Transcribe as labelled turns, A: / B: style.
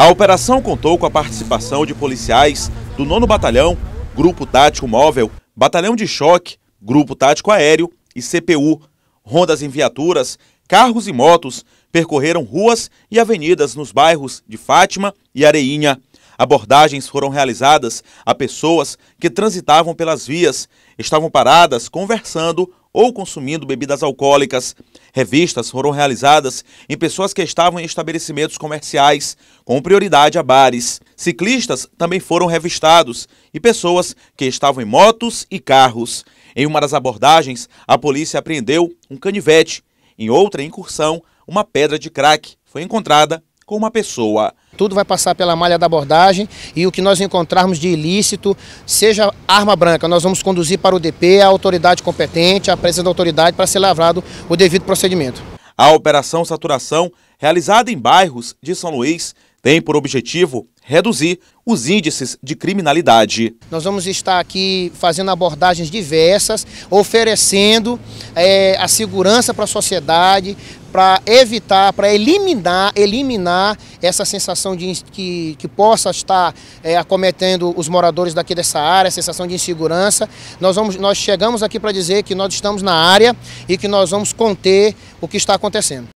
A: A operação contou com a participação de policiais do 9 Batalhão, Grupo Tático Móvel, Batalhão de Choque, Grupo Tático Aéreo e CPU. Rondas em viaturas, carros e motos percorreram ruas e avenidas nos bairros de Fátima e Areinha. Abordagens foram realizadas a pessoas que transitavam pelas vias, estavam paradas conversando ou consumindo bebidas alcoólicas. Revistas foram realizadas em pessoas que estavam em estabelecimentos comerciais, com prioridade a bares. Ciclistas também foram revistados e pessoas que estavam em motos e carros. Em uma das abordagens, a polícia apreendeu um canivete. Em outra incursão, uma pedra de crack foi encontrada com uma pessoa.
B: Tudo vai passar pela malha da abordagem e o que nós encontrarmos de ilícito, seja arma branca, nós vamos conduzir para o DP, a autoridade competente, a presença da autoridade para ser lavrado o devido procedimento.
A: A Operação Saturação, realizada em bairros de São Luís, tem por objetivo reduzir os índices de criminalidade.
B: Nós vamos estar aqui fazendo abordagens diversas, oferecendo é, a segurança para a sociedade, para evitar, para eliminar, eliminar essa sensação de que, que possa estar é, acometendo os moradores daqui dessa área, a sensação de insegurança. Nós, vamos, nós chegamos aqui para dizer que nós estamos na área e que nós vamos conter o que está acontecendo.